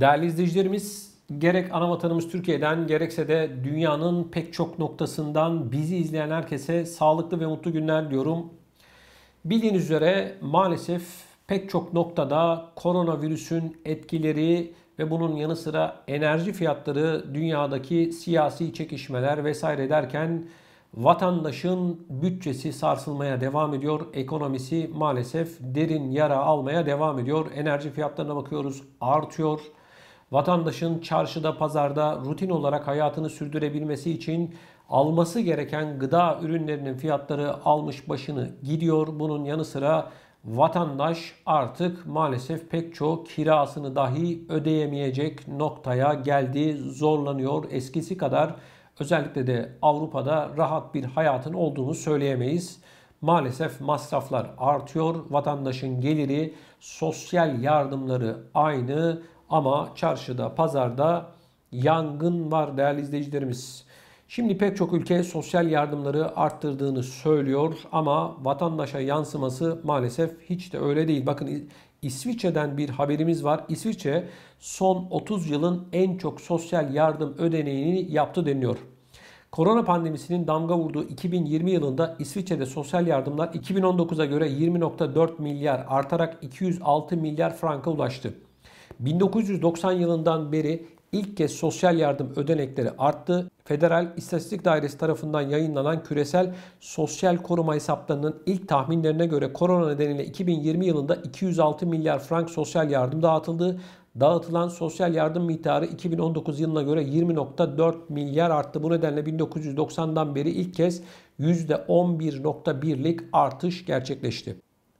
Değerli izleyicilerimiz gerek ana vatanımız Türkiye'den gerekse de dünyanın pek çok noktasından bizi izleyen herkese sağlıklı ve mutlu günler diyorum. Bildiğiniz üzere maalesef pek çok noktada koronavirüsün etkileri ve bunun yanı sıra enerji fiyatları, dünyadaki siyasi çekişmeler vesaire derken vatandaşın bütçesi sarsılmaya devam ediyor. Ekonomisi maalesef derin yara almaya devam ediyor. Enerji fiyatlarına bakıyoruz artıyor vatandaşın çarşıda, pazarda rutin olarak hayatını sürdürebilmesi için alması gereken gıda ürünlerinin fiyatları almış başını gidiyor. Bunun yanı sıra vatandaş artık maalesef pek çoğu kirasını dahi ödeyemeyecek noktaya geldi, zorlanıyor. Eskisi kadar özellikle de Avrupa'da rahat bir hayatın olduğunu söyleyemeyiz. Maalesef masraflar artıyor, vatandaşın geliri, sosyal yardımları aynı, ama çarşıda, pazarda yangın var değerli izleyicilerimiz. Şimdi pek çok ülke sosyal yardımları arttırdığını söylüyor ama vatandaşa yansıması maalesef hiç de öyle değil. Bakın İsviçre'den bir haberimiz var. İsviçre son 30 yılın en çok sosyal yardım ödeneğini yaptı deniliyor. Korona pandemisinin damga vurduğu 2020 yılında İsviçre'de sosyal yardımlar 2019'a göre 20.4 milyar artarak 206 milyar franka ulaştı. 1990 yılından beri ilk kez sosyal yardım ödenekleri arttı. Federal İstatistik Dairesi tarafından yayınlanan küresel sosyal koruma hesaplarının ilk tahminlerine göre korona nedeniyle 2020 yılında 206 milyar frank sosyal yardım dağıtıldı. Dağıtılan sosyal yardım miktarı 2019 yılına göre 20.4 milyar arttı. Bu nedenle 1990'dan beri ilk kez %11.1'lik artış gerçekleşti.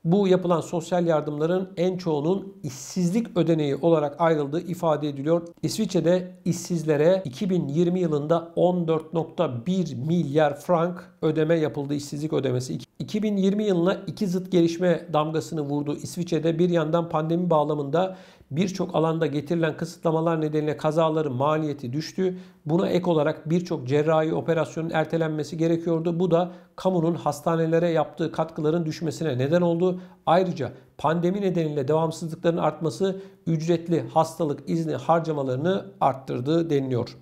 Bu yapılan sosyal yardımların en çoğunun işsizlik ödeneği olarak ayrıldığı ifade ediliyor. İsviçre'de işsizlere 2020 yılında 14.1 milyar frank ödeme yapıldı işsizlik ödemesi. 2020 yılına iki zıt gelişme damgasını vurdu İsviçre'de. Bir yandan pandemi bağlamında Birçok alanda getirilen kısıtlamalar nedeniyle kazaların maliyeti düştü. Buna ek olarak birçok cerrahi operasyonun ertelenmesi gerekiyordu. Bu da kamunun hastanelere yaptığı katkıların düşmesine neden oldu. Ayrıca pandemi nedeniyle devamsızlıkların artması ücretli hastalık izni harcamalarını arttırdı deniliyor.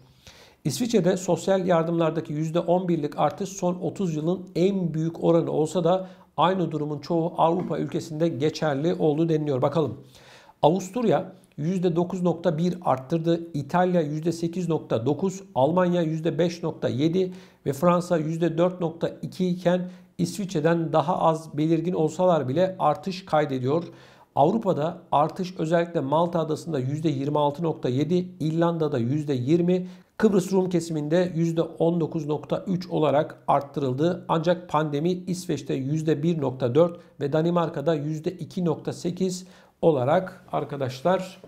İsviçre'de sosyal yardımlardaki %11'lik artış son 30 yılın en büyük oranı olsa da aynı durumun çoğu Avrupa ülkesinde geçerli olduğu deniliyor. Bakalım. Avusturya %9.1 arttırdı. İtalya %8.9, Almanya %5.7 ve Fransa %4.2 iken İsviçre'den daha az belirgin olsalar bile artış kaydediyor. Avrupa'da artış özellikle Malta adasında %26.7, İrlanda'da %20, Kıbrıs Rum kesiminde %19.3 olarak arttırıldı. Ancak pandemi İsveç'te %1.4 ve Danimarka'da %2.8 olarak arkadaşlar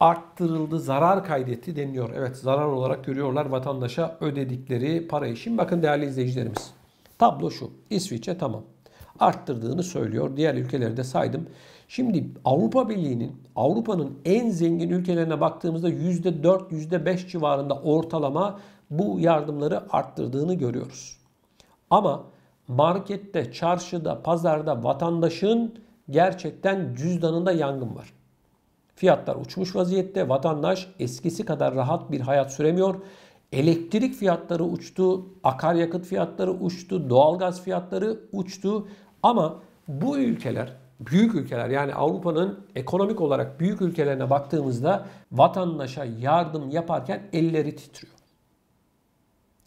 arttırıldı, zarar kaydetti deniliyor. Evet zarar olarak görüyorlar vatandaşa ödedikleri parayı. Şimdi bakın değerli izleyicilerimiz. Tablo şu. İsviçre tamam. Arttırdığını söylüyor. Diğer ülkeleri de saydım. Şimdi Avrupa Birliği'nin, Avrupa'nın en zengin ülkelerine baktığımızda %4, %5 civarında ortalama bu yardımları arttırdığını görüyoruz. Ama markette, çarşıda, pazarda vatandaşın gerçekten cüzdanında yangın var. Fiyatlar uçmuş vaziyette. Vatandaş eskisi kadar rahat bir hayat süremiyor. Elektrik fiyatları uçtu, akaryakıt fiyatları uçtu, doğalgaz fiyatları uçtu. Ama bu ülkeler büyük ülkeler yani Avrupa'nın ekonomik olarak büyük ülkelerine baktığımızda vatandaşa yardım yaparken elleri titriyor.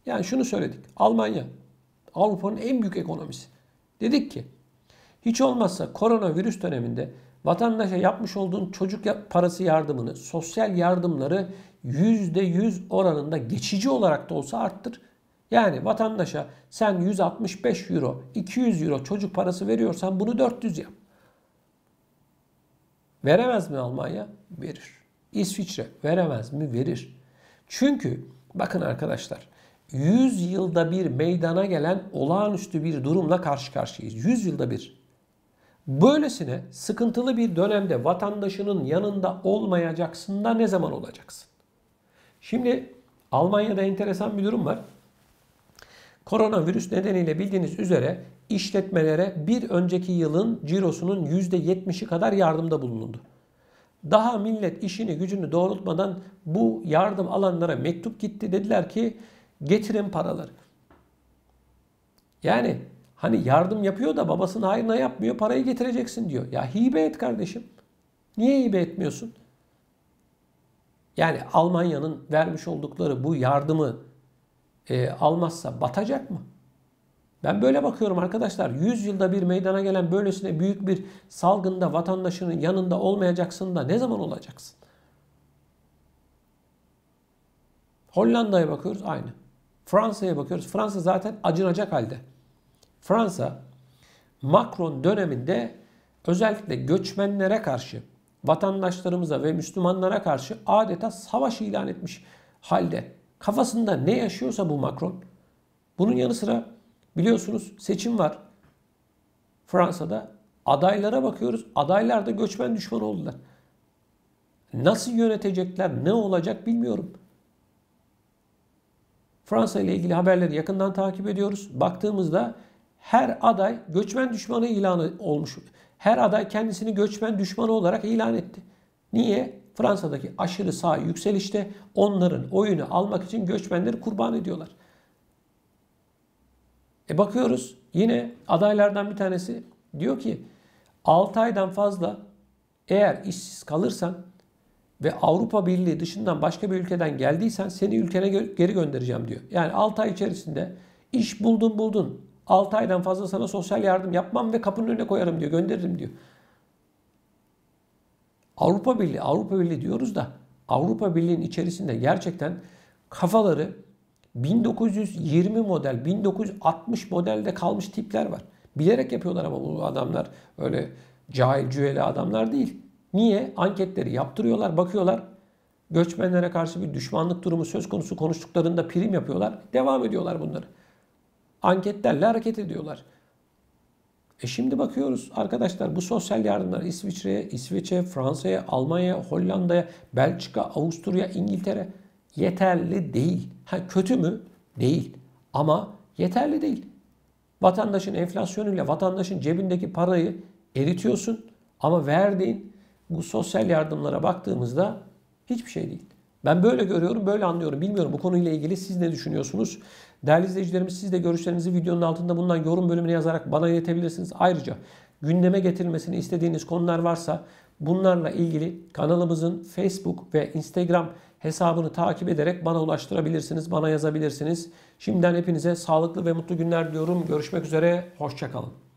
Yani şunu söyledik. Almanya Avrupa'nın en büyük ekonomisi. Dedik ki hiç olmazsa koronavirüs döneminde vatandaşa yapmış olduğun çocuk parası yardımını, sosyal yardımları %100 oranında geçici olarak da olsa arttır. Yani vatandaşa sen 165 euro, 200 euro çocuk parası veriyorsan bunu 400 yap. Veremez mi Almanya? Verir. İsviçre veremez mi? Verir. Çünkü bakın arkadaşlar 100 yılda bir meydana gelen olağanüstü bir durumla karşı karşıyayız. 100 yılda bir. Böylesine sıkıntılı bir dönemde vatandaşının yanında olmayacaksın da ne zaman olacaksın? Şimdi Almanya'da enteresan bir durum var. Koronavirüs nedeniyle bildiğiniz üzere işletmelere bir önceki yılın cirosunun %70'i kadar yardımda bulunuldu. Daha millet işini gücünü doğrultmadan bu yardım alanlara mektup gitti. Dediler ki getirin paraları. Yani hani yardım yapıyor da babasının hayrına yapmıyor parayı getireceksin diyor. Ya hibe et kardeşim. Niye hibe etmiyorsun? Yani Almanya'nın vermiş oldukları bu yardımı e, almazsa batacak mı? Ben böyle bakıyorum arkadaşlar. 100 yılda bir meydana gelen böylesine büyük bir salgında vatandaşının yanında olmayacaksın da ne zaman olacaksın? Hollanda'ya bakıyoruz aynı. Fransa'ya bakıyoruz. Fransa zaten acınacak halde. Fransa Macron döneminde özellikle göçmenlere karşı, vatandaşlarımıza ve Müslümanlara karşı adeta savaş ilan etmiş halde. Kafasında ne yaşıyorsa bu Macron. Bunun yanı sıra biliyorsunuz seçim var. Fransa'da adaylara bakıyoruz. Adaylar da göçmen düşmanı oldular. Nasıl yönetecekler, ne olacak bilmiyorum. Fransa ile ilgili haberleri yakından takip ediyoruz. Baktığımızda her aday göçmen düşmanı ilanı olmuş. Her aday kendisini göçmen düşmanı olarak ilan etti. Niye? Fransa'daki aşırı sağ yükselişte onların oyunu almak için göçmenleri kurban ediyorlar. E bakıyoruz yine adaylardan bir tanesi diyor ki 6 aydan fazla eğer işsiz kalırsan ve Avrupa Birliği dışından başka bir ülkeden geldiysen seni ülkene geri göndereceğim diyor. Yani 6 ay içerisinde iş buldun buldun 6 aydan fazla sana sosyal yardım yapmam ve kapının önüne koyarım diyor gönderirim diyor. Avrupa Birliği, Avrupa Birliği diyoruz da Avrupa Birliği'nin içerisinde gerçekten kafaları 1920 model, 1960 modelde kalmış tipler var. Bilerek yapıyorlar ama bu adamlar öyle cahil cüeli adamlar değil. Niye? Anketleri yaptırıyorlar, bakıyorlar. Göçmenlere karşı bir düşmanlık durumu söz konusu konuştuklarında prim yapıyorlar. Devam ediyorlar bunları. Anketlerle hareket ediyorlar. E şimdi bakıyoruz arkadaşlar bu sosyal yardımlar İsviçre'ye, İsveç'e, Fransa'ya, Almanya'ya, Hollanda'ya, Belçika, Avusturya, İngiltere yeterli değil. Ha kötü mü? Değil. Ama yeterli değil. Vatandaşın enflasyonuyla vatandaşın cebindeki parayı eritiyorsun ama verdiğin bu sosyal yardımlara baktığımızda hiçbir şey değil. Ben böyle görüyorum, böyle anlıyorum. Bilmiyorum bu konuyla ilgili siz ne düşünüyorsunuz? Değerli izleyicilerimiz siz de görüşlerinizi videonun altında bundan yorum bölümüne yazarak bana iletebilirsiniz. Ayrıca gündeme getirilmesini istediğiniz konular varsa bunlarla ilgili kanalımızın Facebook ve Instagram hesabını takip ederek bana ulaştırabilirsiniz, bana yazabilirsiniz. Şimdiden hepinize sağlıklı ve mutlu günler diyorum. Görüşmek üzere, hoşçakalın.